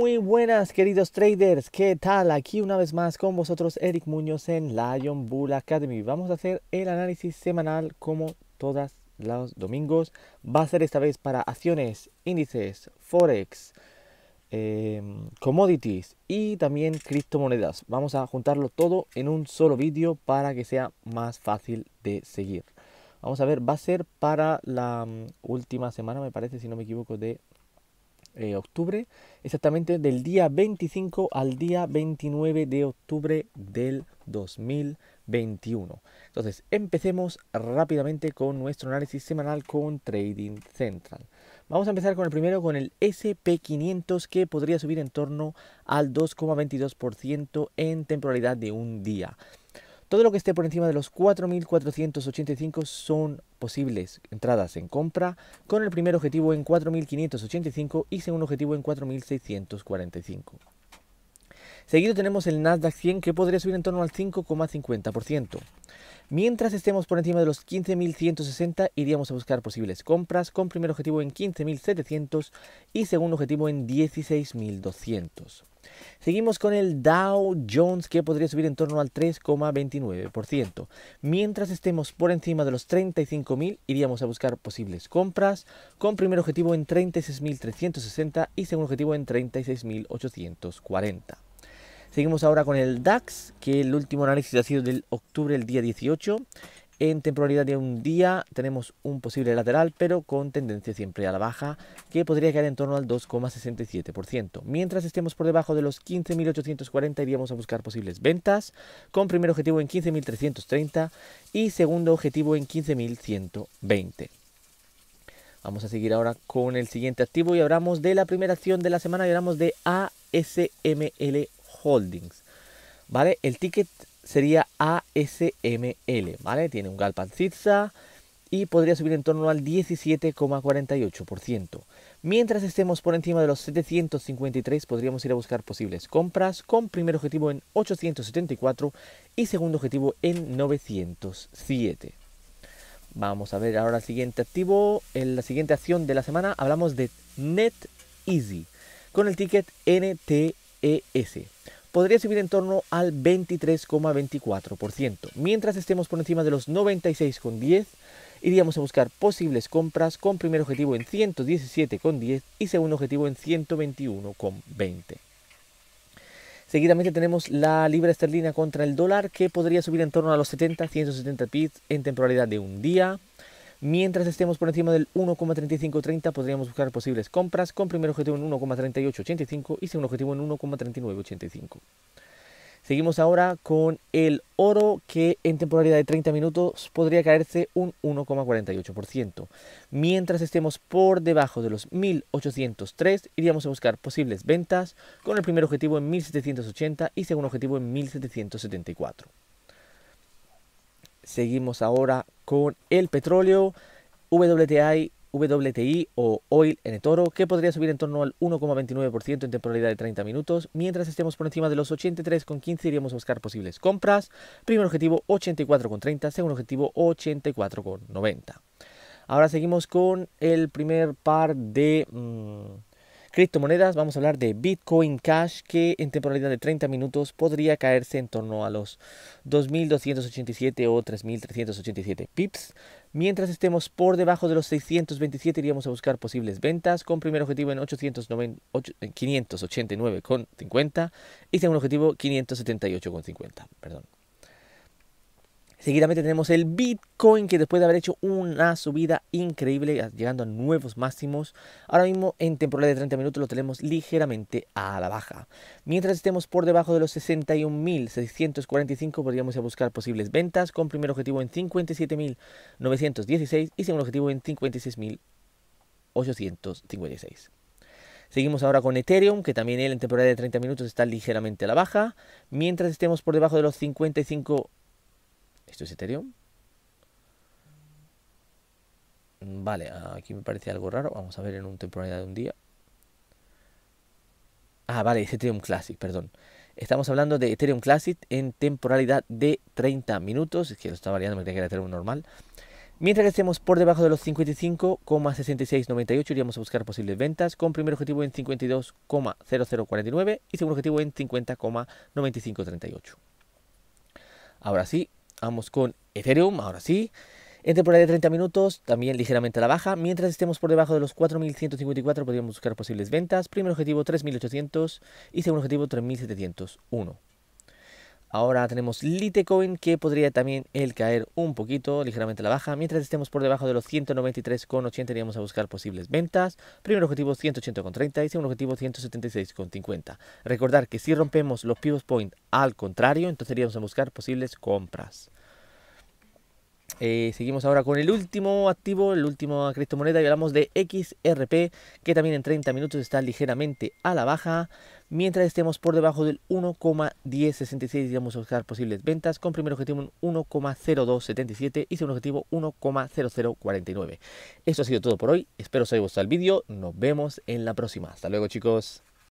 muy buenas queridos traders, ¿qué tal? Aquí una vez más con vosotros Eric Muñoz en Lion Bull Academy. Vamos a hacer el análisis semanal como todos los domingos. Va a ser esta vez para acciones, índices, forex, em, commodities y también criptomonedas. Vamos a juntarlo todo en un solo vídeo para que sea más fácil de seguir. Vamos a ver, va a ser para la mm, última semana, me parece, si no me equivoco, de eh, octubre, exactamente del día 25 al día 29 de octubre del 2021. Entonces, empecemos rápidamente con nuestro análisis semanal con Trading Central. Vamos a empezar con el primero, con el SP500 que podría subir en torno al 2,22% en temporalidad de un día. Todo lo que esté por encima de los 4.485 son posibles entradas en compra, con el primer objetivo en 4.585 y segundo objetivo en 4.645. Seguido tenemos el Nasdaq 100 que podría subir en torno al 5,50%. Mientras estemos por encima de los 15.160, iríamos a buscar posibles compras con primer objetivo en 15.700 y segundo objetivo en 16.200. Seguimos con el Dow Jones que podría subir en torno al 3,29%. Mientras estemos por encima de los 35.000 iríamos a buscar posibles compras con primer objetivo en 36.360 y segundo objetivo en 36.840. Seguimos ahora con el DAX, que el último análisis ha sido del octubre, el día 18. En temporalidad de un día tenemos un posible lateral, pero con tendencia siempre a la baja, que podría quedar en torno al 2,67%. Mientras estemos por debajo de los 15.840, iríamos a buscar posibles ventas, con primer objetivo en 15.330 y segundo objetivo en 15.120. Vamos a seguir ahora con el siguiente activo y hablamos de la primera acción de la semana y hablamos de ASML Holdings, ¿vale? El ticket sería ASML, ¿vale? Tiene un Galpan y podría subir en torno al 17,48%. Mientras estemos por encima de los 753 podríamos ir a buscar posibles compras con primer objetivo en 874 y segundo objetivo en 907. Vamos a ver ahora el siguiente activo, en la siguiente acción de la semana hablamos de Easy con el ticket NTES podría subir en torno al 23,24%. Mientras estemos por encima de los 96,10, iríamos a buscar posibles compras con primer objetivo en 117,10 y segundo objetivo en 121,20. Seguidamente tenemos la libra esterlina contra el dólar que podría subir en torno a los 70, 170 pips en temporalidad de un día. Mientras estemos por encima del 1,3530 podríamos buscar posibles compras con primer objetivo en 1,3885 y segundo objetivo en 1,3985. Seguimos ahora con el oro que en temporalidad de 30 minutos podría caerse un 1,48%. Mientras estemos por debajo de los 1803 iríamos a buscar posibles ventas con el primer objetivo en 1780 y segundo objetivo en 1774. Seguimos ahora con el petróleo WTI, WTI o oil en el toro, que podría subir en torno al 1,29% en temporalidad de 30 minutos. Mientras estemos por encima de los 83,15 iríamos a buscar posibles compras. Primer objetivo 84,30, segundo objetivo 84,90. Ahora seguimos con el primer par de... Mm, Criptomonedas, vamos a hablar de Bitcoin Cash, que en temporalidad de 30 minutos podría caerse en torno a los 2.287 o 3.387 pips. Mientras estemos por debajo de los 627 iríamos a buscar posibles ventas con primer objetivo en 589,50 y segundo objetivo 578,50. Perdón. Seguidamente tenemos el Bitcoin que después de haber hecho una subida increíble, llegando a nuevos máximos, ahora mismo en temporada de 30 minutos lo tenemos ligeramente a la baja. Mientras estemos por debajo de los 61.645 podríamos a buscar posibles ventas con primer objetivo en 57.916 y segundo objetivo en 56.856. Seguimos ahora con Ethereum, que también él en temporada de 30 minutos está ligeramente a la baja, mientras estemos por debajo de los 55 ¿Esto es Ethereum? Vale, aquí me parece algo raro. Vamos a ver en un temporalidad de un día. Ah, vale, Ethereum Classic, perdón. Estamos hablando de Ethereum Classic en temporalidad de 30 minutos. Es que lo está variando, me creía que era Ethereum normal. Mientras que estemos por debajo de los 55,6698 iríamos a buscar posibles ventas con primer objetivo en 52,0049 y segundo objetivo en 50,9538. Ahora sí, Vamos con Ethereum, ahora sí. En temporada de 30 minutos, también ligeramente a la baja. Mientras estemos por debajo de los 4.154, podríamos buscar posibles ventas. Primer objetivo 3.800 y segundo objetivo 3.701. Ahora tenemos Litecoin que podría también el caer un poquito, ligeramente a la baja. Mientras estemos por debajo de los 193,80 iríamos a buscar posibles ventas. Primer objetivo 180,30 y segundo objetivo 176,50. Recordar que si rompemos los pivot point al contrario, entonces iríamos a buscar posibles compras. Eh, seguimos ahora con el último activo, el último criptomoneda y hablamos de XRP, que también en 30 minutos está ligeramente a la baja. Mientras estemos por debajo del 1,1066, vamos a buscar posibles ventas con primer objetivo 1,0277 y segundo objetivo 1,0049. Esto ha sido todo por hoy. Espero os haya gustado el vídeo. Nos vemos en la próxima. Hasta luego, chicos.